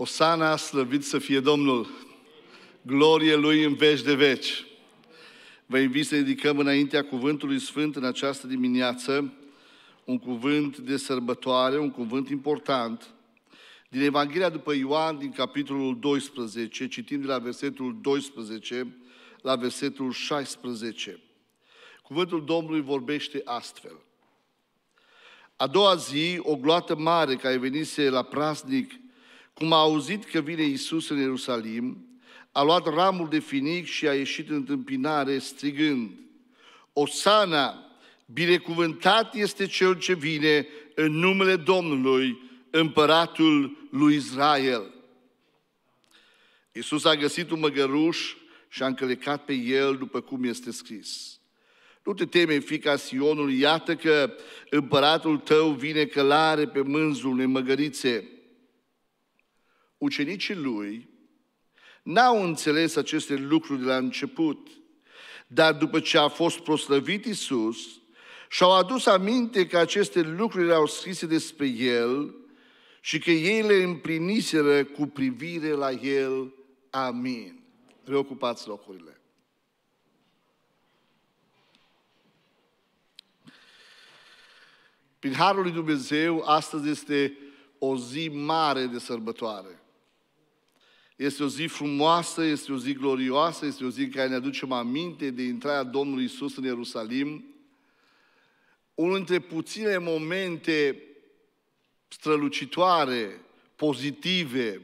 Osana, slăvit să fie Domnul! Glorie Lui în veci de veci! Vă invit să ridicăm înaintea Cuvântului Sfânt în această dimineață un cuvânt de sărbătoare, un cuvânt important, din Evanghelia după Ioan, din capitolul 12, citim de la versetul 12 la versetul 16. Cuvântul Domnului vorbește astfel. A doua zi, o gloată mare care venise la praznic cum a auzit că vine Isus în Ierusalim, a luat ramul de finic și a ieșit în întâmpinare strigând, Osana, binecuvântat este Cel ce vine în numele Domnului, împăratul lui Israel. Iisus a găsit un măgăruș și a încălecat pe el după cum este scris. Nu te teme, fica Sionului, iată că împăratul tău vine călare pe mânzul unei măgărițe ucenicii lui n-au înțeles aceste lucruri de la început, dar după ce a fost proslăvit Isus, și-au adus aminte că aceste lucruri erau scrise despre El și că ei le împliniseră cu privire la El. Amin. Reocupați locurile. Prin Harul lui Dumnezeu, astăzi este o zi mare de sărbătoare. Este o zi frumoasă, este o zi glorioasă, este o zi în care ne aducem aminte de intrarea Domnului Isus în Ierusalim. Unul dintre puține momente strălucitoare, pozitive,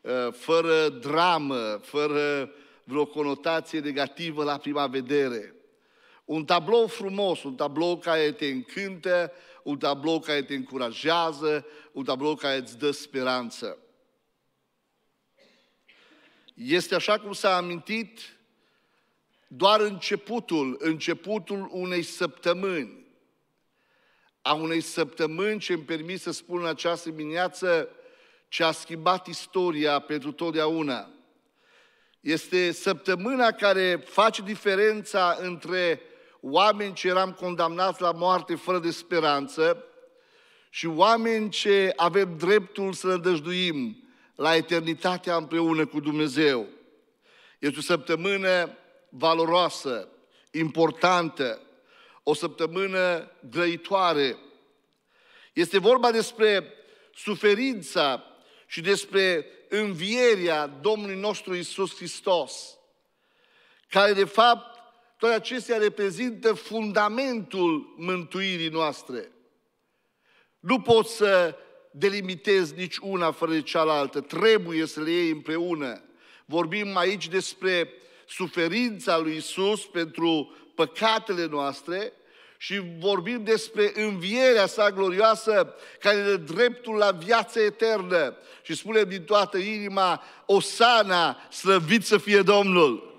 uh, fără dramă, fără vreo conotație negativă la prima vedere. Un tablou frumos, un tablou care te încântă, un tablou care te încurajează, un tablou care îți dă speranță este așa cum s-a amintit doar începutul, începutul unei săptămâni. A unei săptămâni ce îmi permis să spun în această dimineață ce a schimbat istoria pentru totdeauna. Este săptămâna care face diferența între oameni ce eram condamnați la moarte fără de speranță și oameni ce avem dreptul să ne dăjduim la eternitatea împreună cu Dumnezeu. Este o săptămână valoroasă, importantă, o săptămână grăitoare. Este vorba despre suferința și despre învierea Domnului nostru Isus Hristos, care de fapt toate acestea reprezintă fundamentul mântuirii noastre. Nu poți să delimitezi nici una fără cealaltă, trebuie să le iei împreună. Vorbim aici despre suferința lui Isus pentru păcatele noastre și vorbim despre învierea sa glorioasă care dă dreptul la viață eternă. Și spunem din toată inima, Osana, slăvit să fie Domnul!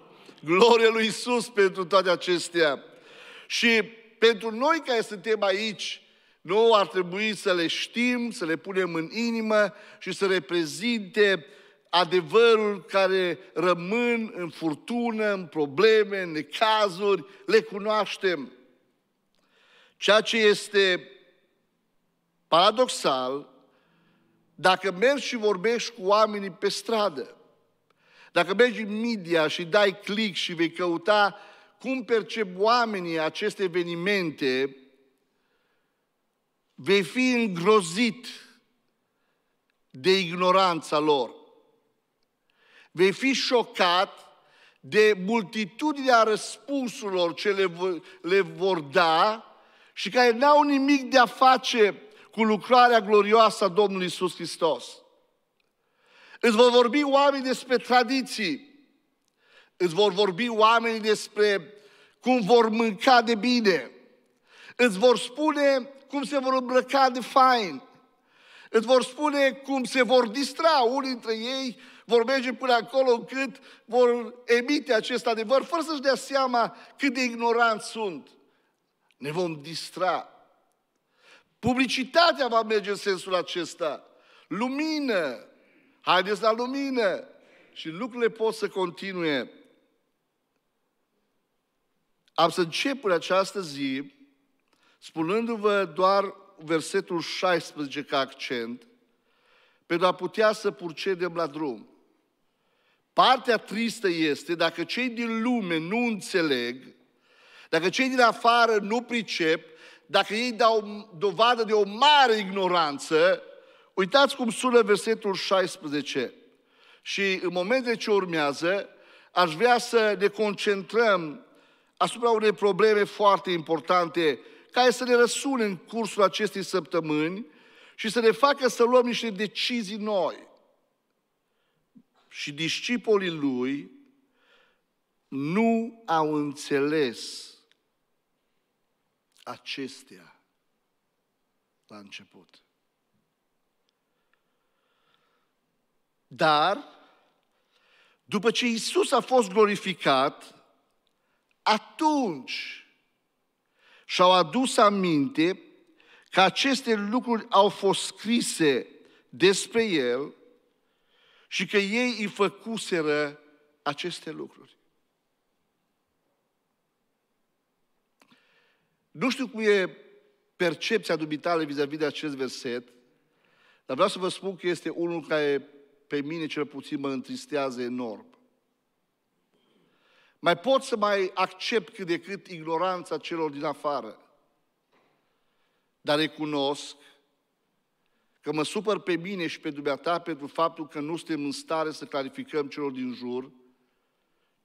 Glorie lui Isus pentru toate acestea! Și pentru noi care suntem aici, nu ar trebui să le știm, să le punem în inimă și să reprezinte adevărul care rămân în furtună, în probleme, în necazuri, le cunoaștem. Ceea ce este paradoxal, dacă mergi și vorbești cu oamenii pe stradă, dacă mergi în media și dai click și vei căuta cum percep oamenii aceste evenimente, vei fi îngrozit de ignoranța lor. Vei fi șocat de multitudinea răspunsurilor ce le, le vor da și care n-au nimic de a face cu lucrarea glorioasă a Domnului Isus Hristos. Îți vor vorbi oameni despre tradiții, îți vor vorbi oameni despre cum vor mânca de bine, îți vor spune cum se vor îmbrăca de fain. Îți vor spune cum se vor distra unii dintre ei, vor merge până acolo încât vor emite acest adevăr, fără să-și dea seama cât de ignoranți sunt. Ne vom distra. Publicitatea va merge în sensul acesta. Lumină. Haideți la lumină. Și lucrurile pot să continue. Am să încep în această zi spunându-vă doar versetul 16 ca accent, pentru a putea să purcedem la drum. Partea tristă este dacă cei din lume nu înțeleg, dacă cei din afară nu pricep, dacă ei dau dovadă de o mare ignoranță, uitați cum sună versetul 16. Și în momentele ce urmează, aș vrea să ne concentrăm asupra unei probleme foarte importante care să ne răsune în cursul acestei săptămâni și să ne facă să luăm niște decizii noi. Și discipolii lui nu au înțeles acestea la început. Dar, după ce Isus a fost glorificat, atunci și-au adus aminte că aceste lucruri au fost scrise despre el și că ei îi făcuseră aceste lucruri. Nu știu cum e percepția dubitală vis-a-vis de acest verset, dar vreau să vă spun că este unul care pe mine cel puțin mă întristează enorm. Mai pot să mai accept cât de cât ignoranța celor din afară. Dar recunosc că mă supăr pe mine și pe dumneata pentru faptul că nu suntem în stare să clarificăm celor din jur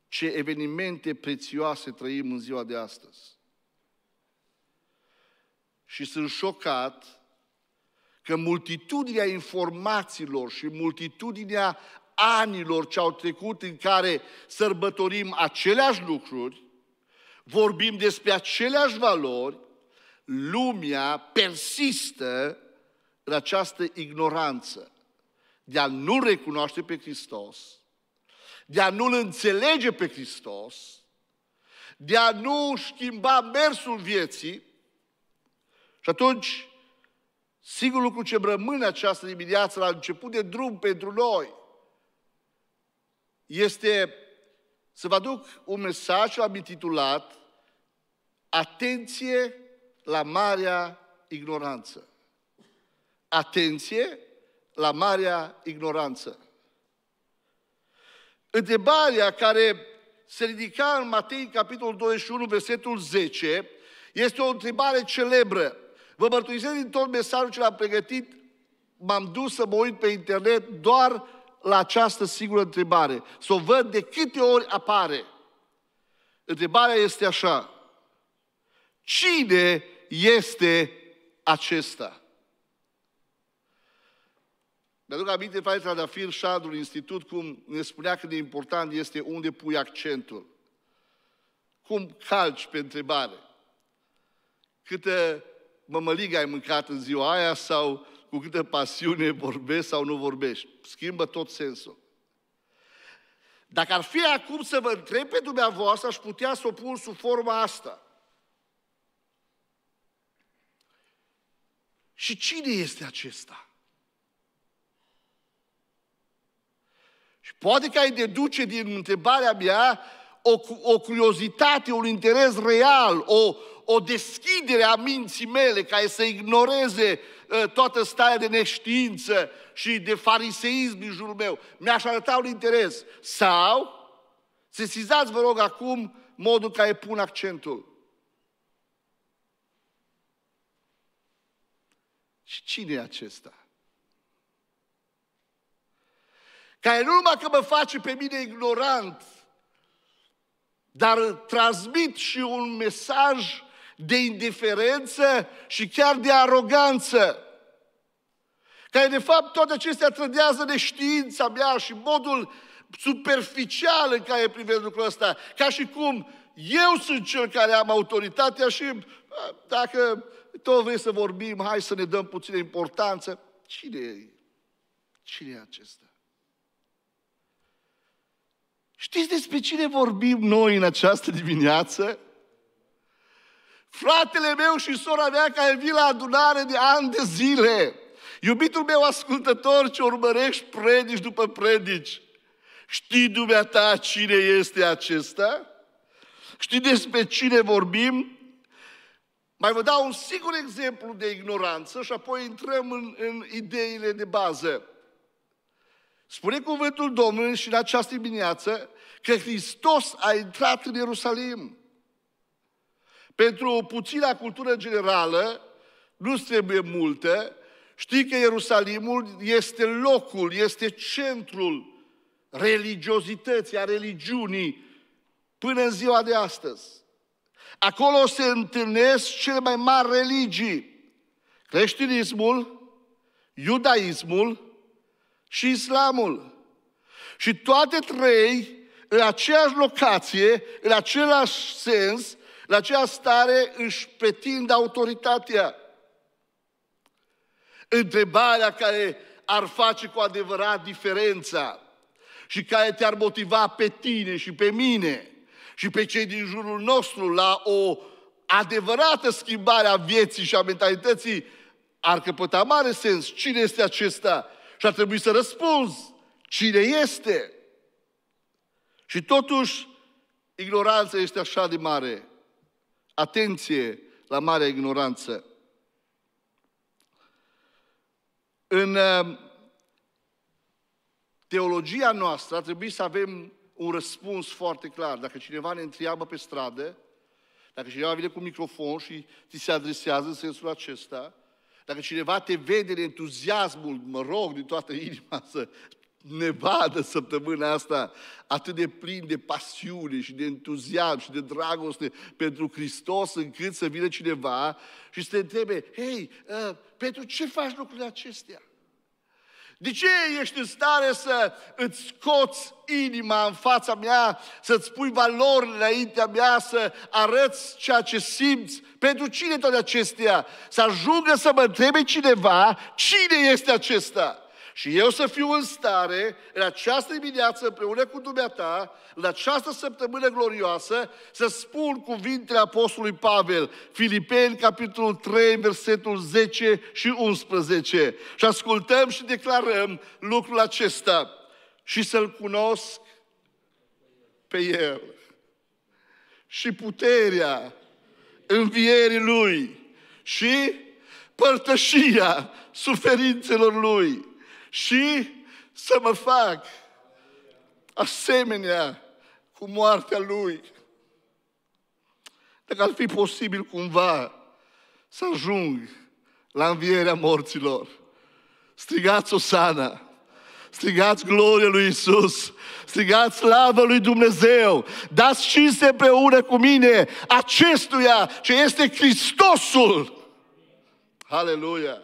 ce evenimente prețioase trăim în ziua de astăzi. Și sunt șocat că multitudinea informațiilor și multitudinea anilor ce au trecut în care sărbătorim aceleași lucruri, vorbim despre aceleași valori, lumea persistă în această ignoranță de a nu recunoaște pe Hristos, de a nu-L înțelege pe Hristos, de a nu schimba mersul vieții. Și atunci, sigur lucru ce rămâne această dimineață la început de drum pentru noi este să vă aduc un mesaj, l-am intitulat Atenție la marea ignoranță. Atenție la marea ignoranță. Întrebarea care se ridica în Matei, capitolul 21, versetul 10, este o întrebare celebră. Vă mărturisesc din tot mesajul ce l-am pregătit, m-am dus să mă uit pe internet doar la această singură întrebare, să o văd de câte ori apare. Întrebarea este așa. Cine este acesta? Mi-aduc aminte, fratele Tradafir, șadul institut, cum ne spunea cât de important este unde pui accentul. Cum calci pe întrebare. Câtă mămăligă ai mâncat în ziua aia sau cu câtă pasiune vorbești sau nu vorbești. Schimbă tot sensul. Dacă ar fi acum să vă întreb pe dumneavoastră, aș putea să o pun sub forma asta. Și cine este acesta? Și poate că ai deduce din întrebarea mea o, o curiozitate, un interes real, o, o deschidere a minții mele care să ignoreze ă, toată starea de neștiință și de fariseism din jurul meu. Mi-aș arăta un interes. Sau, sesizați, vă rog, acum modul în care pun accentul. Și cine e acesta? Care nu numai că mă face pe mine ignorant, dar transmit și un mesaj de indiferență și chiar de aroganță, care de fapt toate acestea trădează de știința mea și modul superficial în care privesc lucrul ăsta, ca și cum eu sunt cel care am autoritatea și dacă tot vrei să vorbim, hai să ne dăm puțină importanță. Cine e? Cine e acesta? Știți despre cine vorbim noi în această dimineață? Fratele meu și sora mea care vin la adunare de ani de zile. Iubitul meu ascultător ce urmărești predici după predici. Știi dumneata cine este acesta? Știi despre cine vorbim? Mai vă dau un singur exemplu de ignoranță și apoi intrăm în, în ideile de bază. Spune cuvântul Domnului și în această dimineață că Hristos a intrat în Ierusalim. Pentru o puțină cultură generală, nu trebuie multă. Știi că Ierusalimul este locul, este centrul religiozității, a religiunii, până în ziua de astăzi. Acolo se întâlnesc cele mai mari religii. Creștinismul, iudaismul și islamul. Și toate trei, în aceeași locație, în același sens, la acea stare își pretind autoritatea. Întrebarea care ar face cu adevărat diferența și care te-ar motiva pe tine și pe mine și pe cei din jurul nostru la o adevărată schimbare a vieții și a mentalității, ar căpăta mare sens. Cine este acesta? Și ar trebui să răspunzi. Cine este? Și totuși, ignoranța este așa de mare. Atenție la marea ignoranță. În uh, teologia noastră ar trebui să avem un răspuns foarte clar. Dacă cineva ne întreabă pe stradă, dacă cineva vine cu microfon și ți se adresează în sensul acesta, dacă cineva te vede în entuziasmul, mă rog, din toată inima să ne vadă săptămâna asta atât de plin de pasiune și de entuziasm și de dragoste pentru Hristos, încât să vină cineva și să te întrebe, hei, uh, ă, pentru ce faci lucrurile acestea? De ce ești în stare să îți scoți inima în fața mea, să-ți pui valori înaintea mea, să arăți ceea ce simți? Pentru cine toate acestea? Să ajungă să mă întrebe cineva cine este acesta? Și eu să fiu în stare, în această dimineață, împreună cu dumneata, în această săptămână glorioasă, să spun cuvintele Apostolului Pavel, Filipeni, capitolul 3, versetul 10 și 11. Și ascultăm și declarăm lucrul acesta. Și să-L cunosc pe El. Și puterea învierii Lui. Și părtășia suferințelor Lui și să mă fac asemenea cu moartea lui. Dacă ar fi posibil cumva să ajung la învierea morților, strigați Osana, strigați gloria lui Isus, strigați slavă lui Dumnezeu, dați cinste împreună cu mine acestuia ce este Hristosul. Aleluia!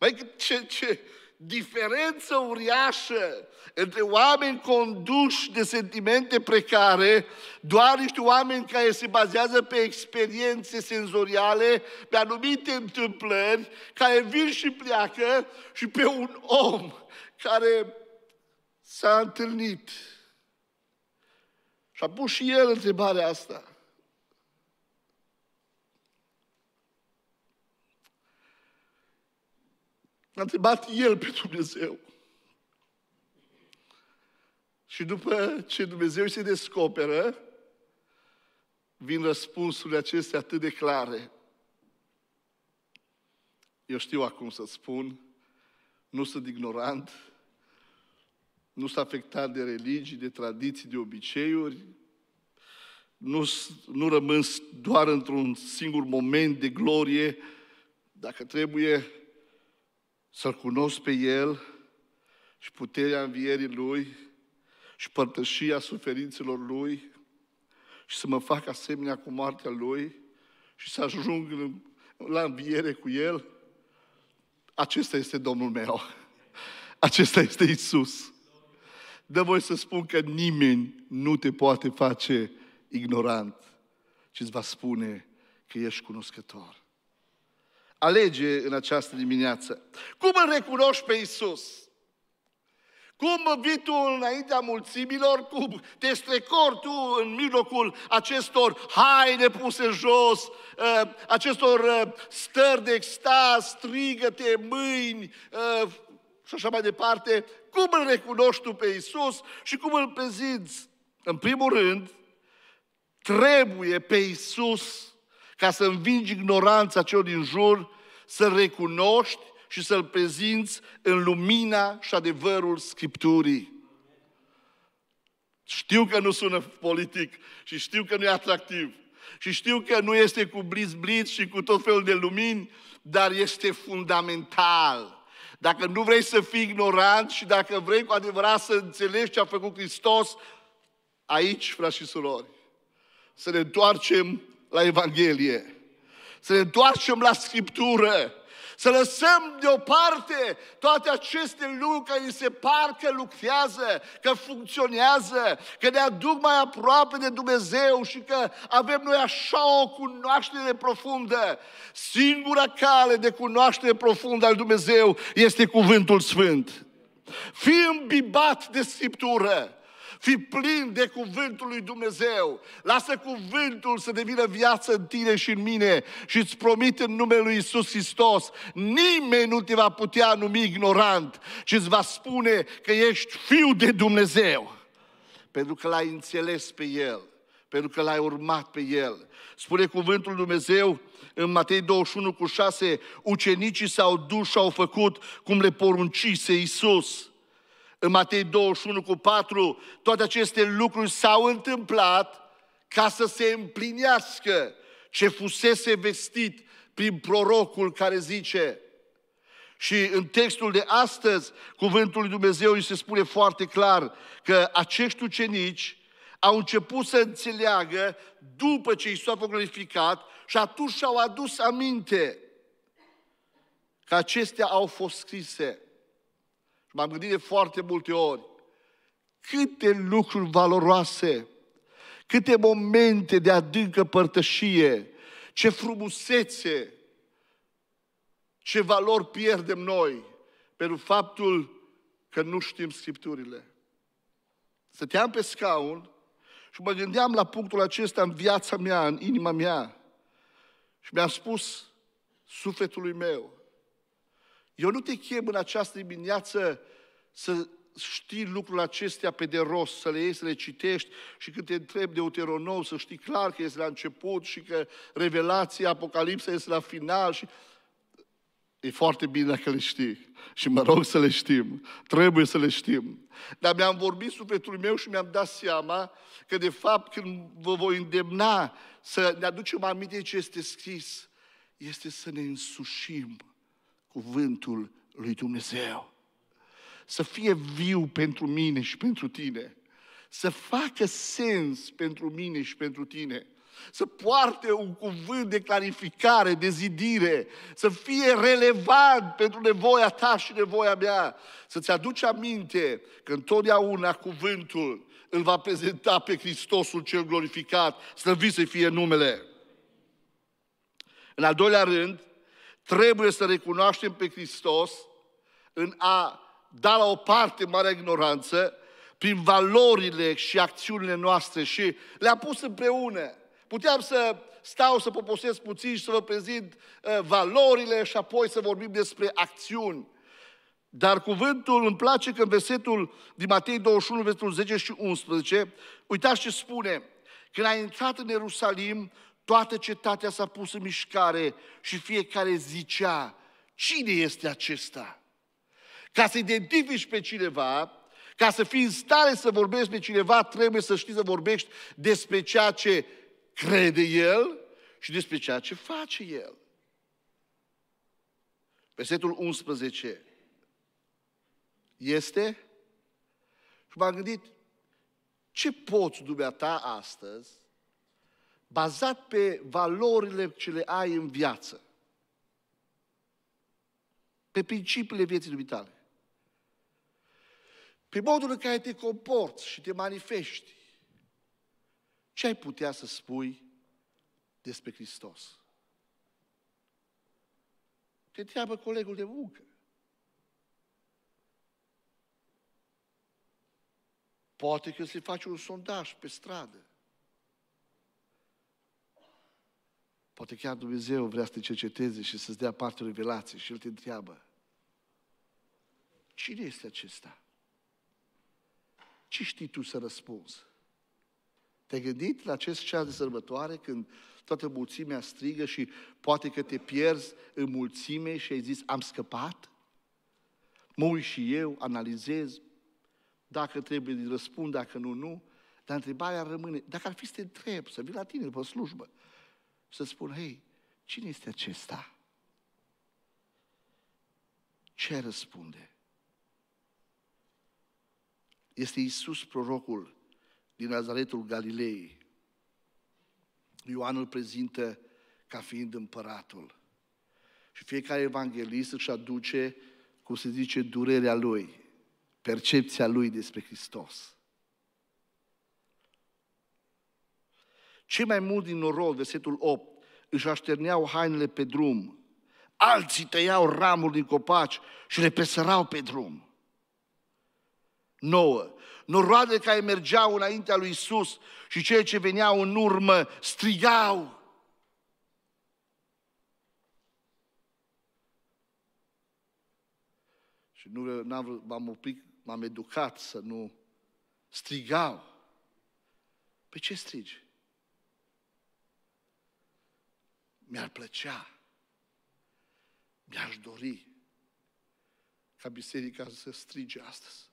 Mai ce, ce diferență uriașă între oameni conduși de sentimente precare, doar niște oameni care se bazează pe experiențe senzoriale, pe anumite întâmplări, care vin și pleacă, și pe un om care s-a întâlnit. Și a pus și el întrebarea asta. L-a întrebat el pe Dumnezeu. Și după ce Dumnezeu se descoperă, vin răspunsurile acestea atât de clare. Eu știu acum să spun, nu sunt ignorant, nu sunt afectat de religii, de tradiții, de obiceiuri, nu, nu rămân doar într-un singur moment de glorie, dacă trebuie, să-L cunosc pe El și puterea învierii Lui și părtășia suferințelor Lui și să mă fac asemenea cu moartea Lui și să ajung la înviere cu El, acesta este Domnul meu. Acesta este Isus. Dă voi să spun că nimeni nu te poate face ignorant, ci îți va spune că ești cunoscător alege în această dimineață. Cum îl recunoști pe Isus? Cum vii tu înaintea mulțimilor? Cum te strecori tu în mijlocul acestor haine puse jos, uh, acestor uh, stări de extaz, strigăte, mâini uh, și așa mai departe? Cum îl recunoști tu pe Isus și cum îl prezinți? În primul rând, trebuie pe Isus ca să învingi ignoranța celor din jur, să recunoști și să-L prezinți în lumina și adevărul Scripturii. Știu că nu sună politic și știu că nu e atractiv și știu că nu este cu blitz-blitz și cu tot felul de lumini, dar este fundamental. Dacă nu vrei să fii ignorant și dacă vrei cu adevărat să înțelegi ce a făcut Hristos, aici, frați și surori, să ne întoarcem la Evanghelie, să ne întoarcem la Scriptură, să lăsăm deoparte toate aceste lucruri care ni se par că lucrează, că funcționează, că ne aduc mai aproape de Dumnezeu și că avem noi așa o cunoaștere profundă. Singura cale de cunoaștere profundă al Dumnezeu este Cuvântul Sfânt. Fii îmbibat de Scriptură. Fii plin de cuvântul lui Dumnezeu. Lasă cuvântul să devină viață în tine și în mine și îți promit în numele lui Isus Hristos, nimeni nu te va putea numi ignorant, ci îți va spune că ești fiu de Dumnezeu. Pentru că l-ai înțeles pe El, pentru că l-ai urmat pe El. Spune cuvântul lui Dumnezeu în Matei 21 cu 6, ucenicii s-au dus și au făcut cum le poruncise Iisus. În Matei 21 cu 4, toate aceste lucruri s-au întâmplat ca să se împlinească ce fusese vestit prin prorocul care zice. Și în textul de astăzi, cuvântul lui Dumnezeu îi se spune foarte clar că acești ucenici au început să înțeleagă după ce Iisus a fost glorificat și atunci și-au adus aminte că acestea au fost scrise m-am gândit de foarte multe ori, câte lucruri valoroase, câte momente de adâncă părtășie, ce frumusețe, ce valori pierdem noi pentru faptul că nu știm Scripturile. Stăteam pe scaun și mă gândeam la punctul acesta în viața mea, în inima mea. Și mi-am spus sufletului meu, eu nu te chem în această dimineață să știi lucrurile acestea pe de rost, să le iei, să le citești și când te întrebi de Uteronom, să știi clar că este la început și că Revelația, Apocalipsa este la final și... E foarte bine dacă le știi și mă rog să le știm, trebuie să le știm. Dar mi-am vorbit sufletul meu și mi-am dat seama că de fapt când vă voi îndemna să ne aducem aminte ce este scris, este să ne însușim cuvântul lui Dumnezeu. Să fie viu pentru mine și pentru tine. Să facă sens pentru mine și pentru tine. Să poarte un cuvânt de clarificare, de zidire, să fie relevant pentru nevoia ta și nevoia mea. Să-ți aduci aminte că întotdeauna cuvântul îl va prezenta pe Hristosul cel glorificat, slăvit să fie numele. În al doilea rând, Trebuie să recunoaștem pe Hristos în a da la o parte marea ignoranță prin valorile și acțiunile noastre și le-a pus împreună. Puteam să stau să poposesc puțin și să vă prezint uh, valorile și apoi să vorbim despre acțiuni. Dar cuvântul îmi place că în versetul din Matei 21, versetul 10 și 11, uitați ce spune, când a intrat în Ierusalim, Toată cetatea s-a pus în mișcare și fiecare zicea, cine este acesta? Ca să identifici pe cineva, ca să fii în stare să vorbești pe cineva, trebuie să știi să vorbești despre ceea ce crede el și despre ceea ce face el. Versetul 11 este și m-am gândit, ce poți dumneata astăzi bazat pe valorile ce le ai în viață, pe principiile vieții dumitale, pe modul în care te comporți și te manifesti, ce ai putea să spui despre Hristos? Te treabă colegul de muncă. Poate că se face un sondaj pe stradă. Poate chiar Dumnezeu vrea să te cerceteze și să-ți dea parte revelație și El te întreabă. Cine este acesta? Ce știi tu să răspunzi? Te-ai gândit la acest ceas de sărbătoare când toată mulțimea strigă și poate că te pierzi în mulțime și ai zis, am scăpat? Mă uit și eu, analizez, dacă trebuie răspund, dacă nu, nu. Dar întrebarea rămâne, dacă ar fi să te întreb, să vii la tine după slujbă, să spună, hei, cine este acesta? Ce răspunde? Este Isus prorocul din Nazaretul Galilei. Ioan îl prezintă ca fiind împăratul. Și fiecare evanghelist își aduce, cum se zice, durerea lui, percepția lui despre Hristos. Cei mai mulți din norod, versetul 8, își așterneau hainele pe drum, alții tăiau ramuri din copaci și le presărau pe drum. 9. Noroadele care mergeau înaintea lui Isus și cei ce veneau în urmă strigau. Și nu am m-am oprit, m-am educat să nu strigau. Pe ce strigi? Mi-ar plăcea, mi-aș dori ca biserica să strige astăzi.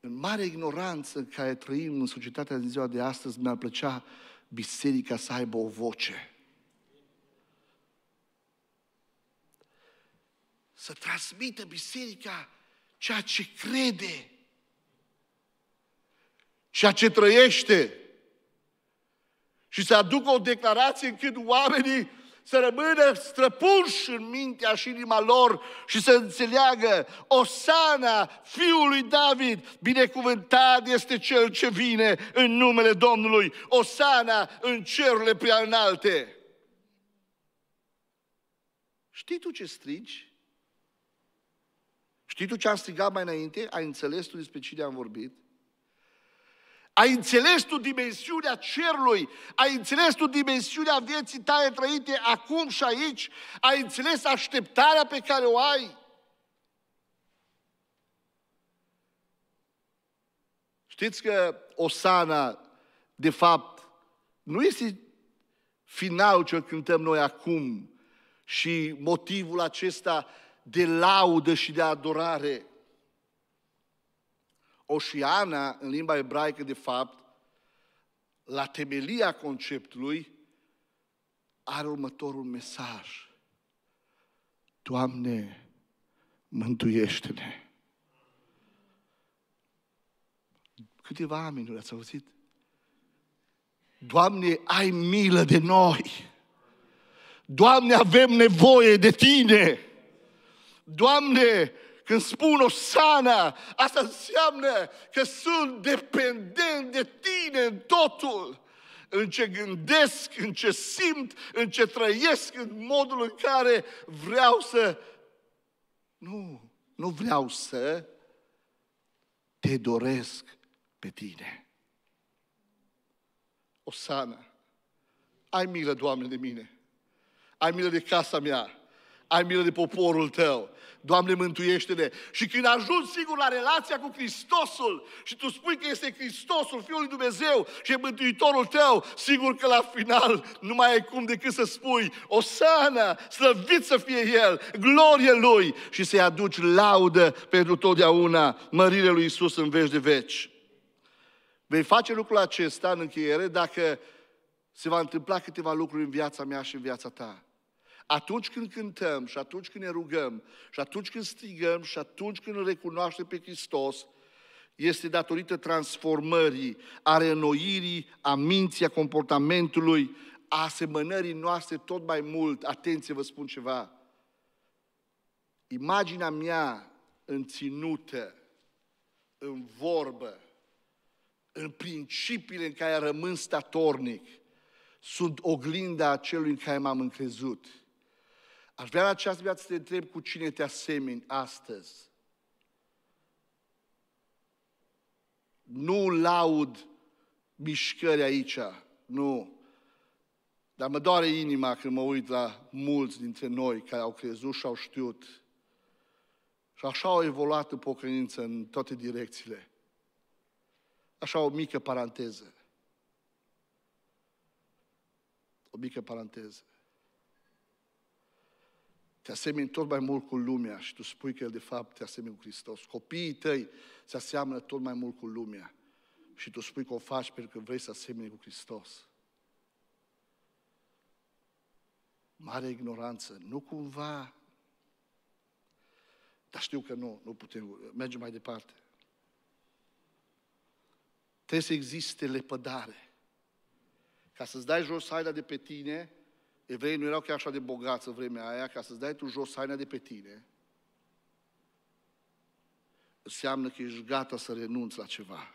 În mare ignoranță în care trăim în societatea din ziua de astăzi, mi-ar plăcea biserica să aibă o voce. Să transmită biserica ceea ce crede și ceea ce trăiește. Și să aducă o declarație încât oamenii să rămână străpuși în mintea și inima lor și să înțeleagă Osana, fiul lui David, binecuvântat este cel ce vine în numele Domnului, Osana în cerurile prea înalte. Știi tu ce strigi? Știi tu ce am strigat mai înainte? Ai înțeles tu despre cine am vorbit? Ai înțeles tu dimensiunea cerului? Ai înțeles tu dimensiunea vieții tale trăite acum și aici? Ai înțeles așteptarea pe care o ai? Știți că Osana, de fapt, nu este final ce cântăm noi acum și motivul acesta de laudă și de adorare. Oșiana, în limba ebraică, de fapt, la temelia conceptului, are următorul mesaj. Doamne, mântuiește-ne! Câteva aminuri ați auzit? Doamne, ai milă de noi! Doamne, avem nevoie de Tine! Doamne, când spun o sana, asta înseamnă că sunt dependent de tine în totul. În ce gândesc, în ce simt, în ce trăiesc, în modul în care vreau să... Nu, nu vreau să te doresc pe tine. Osana, ai milă, Doamne, de mine. Ai milă de casa mea ai milă de poporul tău. Doamne, mântuiește-ne. Și când ajungi sigur la relația cu Hristosul și tu spui că este Hristosul, Fiul lui Dumnezeu și e mântuitorul tău, sigur că la final nu mai ai cum decât să spui sana, slăvit să fie El, glorie Lui și să-i aduci laudă pentru totdeauna mărire lui Isus în veci de veci. Vei face lucrul acesta în încheiere dacă se va întâmpla câteva lucruri în viața mea și în viața ta. Atunci când cântăm și atunci când ne rugăm și atunci când strigăm și atunci când îl recunoaștem pe Hristos, este datorită transformării, a renoirii, a minții, a comportamentului, a asemănării noastre tot mai mult. Atenție, vă spun ceva. Imaginea mea înținută, în vorbă, în principiile în care rămân statornic, sunt oglinda celui în care m-am încrezut. Aș vrea în această viață să te întreb cu cine te asemeni astăzi. Nu laud mișcări aici, nu. Dar mă doare inima când mă uit la mulți dintre noi care au crezut și au știut. Și așa au evoluat în pocăință în toate direcțiile. Așa o mică paranteză. O mică paranteză te asemeni tot mai mult cu lumea și tu spui că el de fapt te asemeni cu Hristos. Copiii tăi se aseamănă tot mai mult cu lumea și tu spui că o faci pentru că vrei să asemeni cu Hristos. Mare ignoranță. Nu cumva. Dar știu că nu, nu putem. Mergem mai departe. Trebuie să existe lepădare. Ca să-ți dai jos haida de pe tine Evreii nu erau chiar așa de bogați în vremea aia, ca să-ți dai tu jos haina de pe tine, înseamnă că ești gata să renunți la ceva.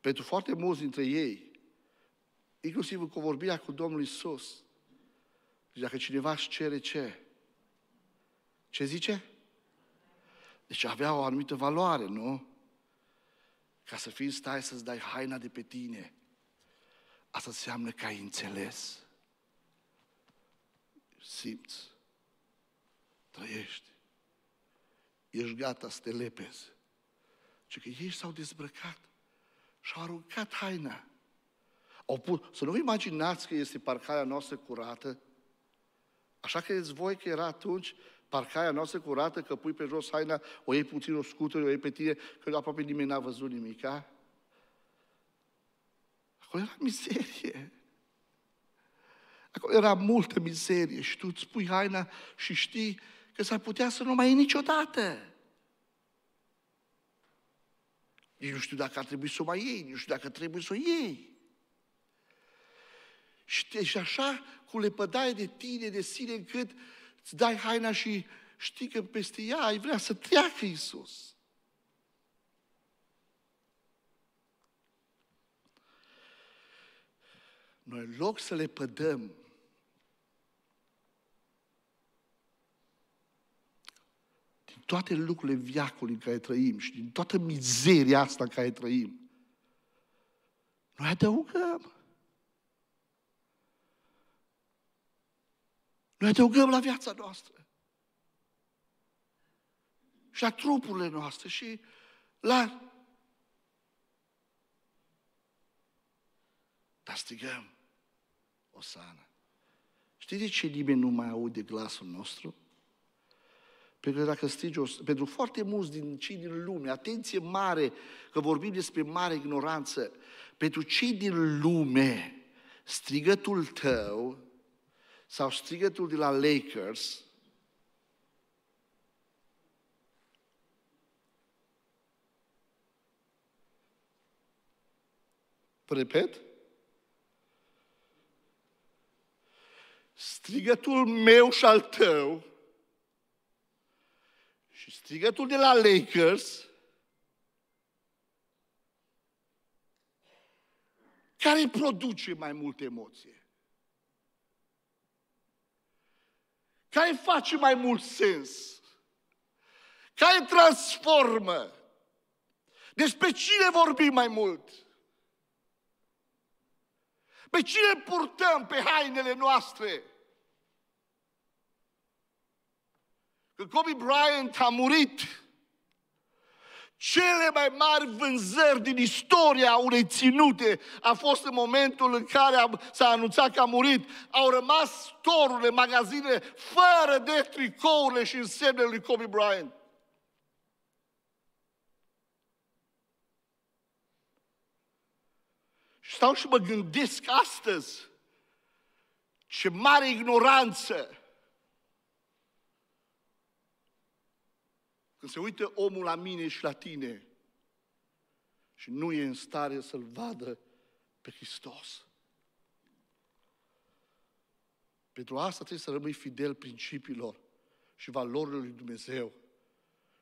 Pentru foarte mulți dintre ei, inclusiv în vorbirea cu Domnul Isus, dacă cineva își cere ce? Ce zice? Deci avea o anumită valoare, nu? Ca să fii stai să-ți dai haina de pe tine, Asta înseamnă că ai înțeles. Simți. Trăiești. Ești gata să te lepezi. Și că ei s-au dezbrăcat și au aruncat haina. Au pus, să nu vă imaginați că este parcarea noastră curată. Așa credeți voi că era atunci parcarea noastră curată, că pui pe jos haina, o iei puțin, o scutură, o iei pe tine, că aproape nimeni n-a văzut nimica? Acolo era mizerie. Acolo era multă mizerie și tu îți pui haina și știi că s-ar putea să nu mai iei niciodată. Nici nu știu dacă ar trebui să o mai iei, nu știu dacă trebuie să o iei. Și, și așa cu lepădaie de tine, de sine, încât îți dai haina și știi că peste ea ai vrea să treacă Iisus. Noi în loc să le pădăm, din toate lucrurile viacului în care trăim și din toată mizeria asta în care trăim, noi adăugăm. Noi adăugăm la viața noastră. Și la trupurile noastre și la Dar strigăm, Osana. Știi de ce nimeni nu mai aude glasul nostru? Pentru că dacă strigi, pentru foarte mulți din cei din lume, atenție mare, că vorbim despre mare ignoranță, pentru cei din lume, strigătul tău sau strigătul de la Lakers Repet? strigătul meu și al tău și strigătul de la Lakers care produce mai multe emoție? Care face mai mult sens? Care transformă? Despre cine vorbim mai mult? Pe păi cine purtăm pe hainele noastre? Când Kobe Bryant a murit, cele mai mari vânzări din istoria unei ținute a fost în momentul în care s-a anunțat că a murit. Au rămas storurile, magazinele, fără de tricourile și însemnele lui Kobe Bryant. Stau și mă gândesc astăzi ce mare ignoranță! Când se uită omul la mine și la tine și nu e în stare să-L vadă pe Hristos. Pentru asta trebuie să rămâi fidel principiilor și valorilor lui Dumnezeu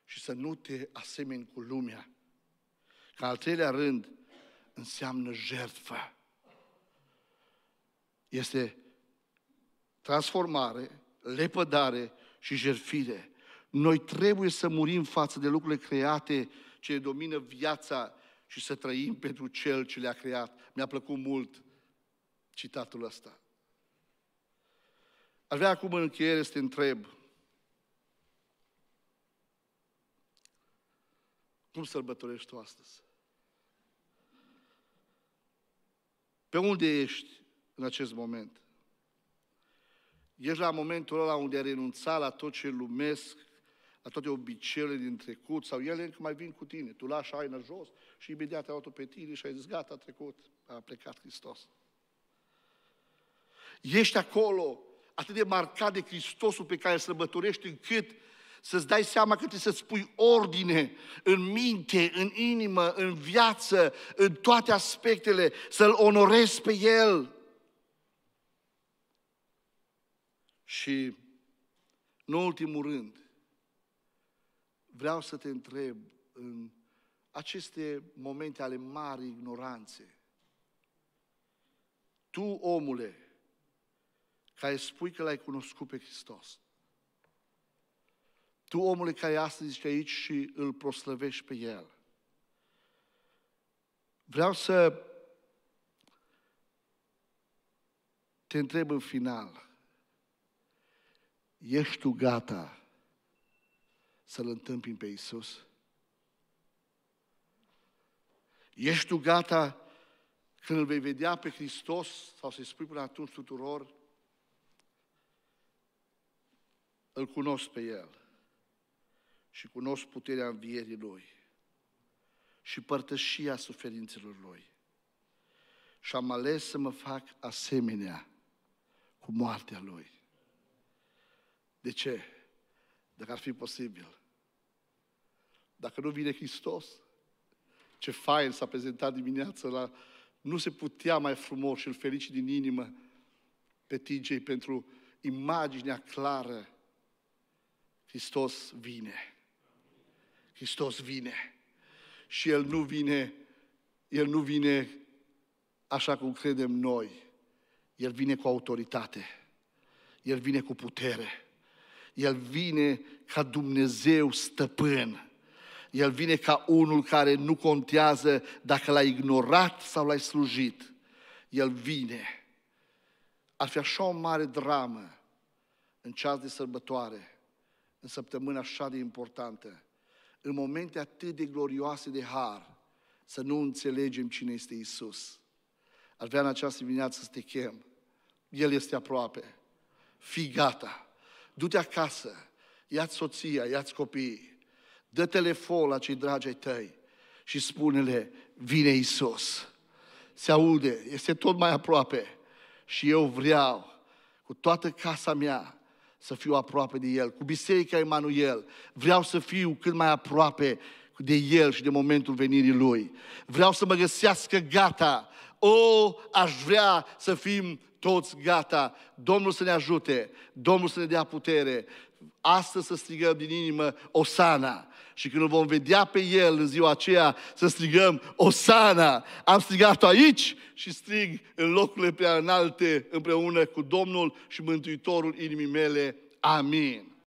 și să nu te asemeni cu lumea. Ca al treilea rând, înseamnă jertfă. Este transformare, lepădare și jertfire. Noi trebuie să murim față de lucrurile create ce domină viața și să trăim pentru Cel ce le-a creat. Mi-a plăcut mult citatul ăsta. Aș vrea acum în încheiere să te întreb cum sărbătorești tu astăzi? Pe unde ești în acest moment? Ești la momentul ăla unde ai renunțat la tot ce lumesc, la toate obiceiurile din trecut, sau ele încă mai vin cu tine. Tu lași haina jos și imediat ai luat pe tine și ai zis, gata, a trecut, a plecat Hristos. Ești acolo, atât de marcat de Hristosul pe care îl sărbătorești, încât să-ți dai seama că trebuie să-ți pui ordine în minte, în inimă, în viață, în toate aspectele, să-L onorezi pe El. Și, în ultimul rând, vreau să te întreb în aceste momente ale mari ignoranțe. Tu, omule, care spui că l-ai cunoscut pe Hristos, tu, omule care astăzi ești aici și îl proslăvești pe El. Vreau să te întreb în final, ești tu gata să-L întâmpini pe Isus? Ești tu gata când îl vei vedea pe Hristos sau să-i spui până atunci tuturor, îl cunosc pe El și cunosc puterea învierii Lui și părtășia suferințelor Lui. Și am ales să mă fac asemenea cu moartea Lui. De ce? Dacă ar fi posibil. Dacă nu vine Hristos, ce fain s-a prezentat dimineața la... Nu se putea mai frumos și îl ferici din inimă pe TJ pentru imaginea clară. Hristos vine. Hristos vine. Și El nu vine, El nu vine așa cum credem noi. El vine cu autoritate. El vine cu putere. El vine ca Dumnezeu stăpân. El vine ca unul care nu contează dacă l-ai ignorat sau l-ai slujit. El vine. Ar fi așa o mare dramă în ceas de sărbătoare, în săptămâna așa de importantă, în momente atât de glorioase de har, să nu înțelegem cine este Isus. Ar vrea în această dimineață să te chem. El este aproape. Fii gata. Du-te acasă. Ia-ți soția, ia-ți copiii. Dă telefon la cei dragi ai tăi și spune-le, vine Isus. Se aude, este tot mai aproape. Și eu vreau cu toată casa mea să fiu aproape de El. Cu Biserica Emanuel vreau să fiu cât mai aproape de El și de momentul venirii Lui. Vreau să mă găsească gata. O, aș vrea să fim toți gata. Domnul să ne ajute, Domnul să ne dea putere. Astăzi să strigăm din inimă Osana, și când îl vom vedea pe El în ziua aceea, să strigăm Osana! Am strigat-o aici și strig în locurile prea înalte împreună cu Domnul și Mântuitorul inimii mele. Amin.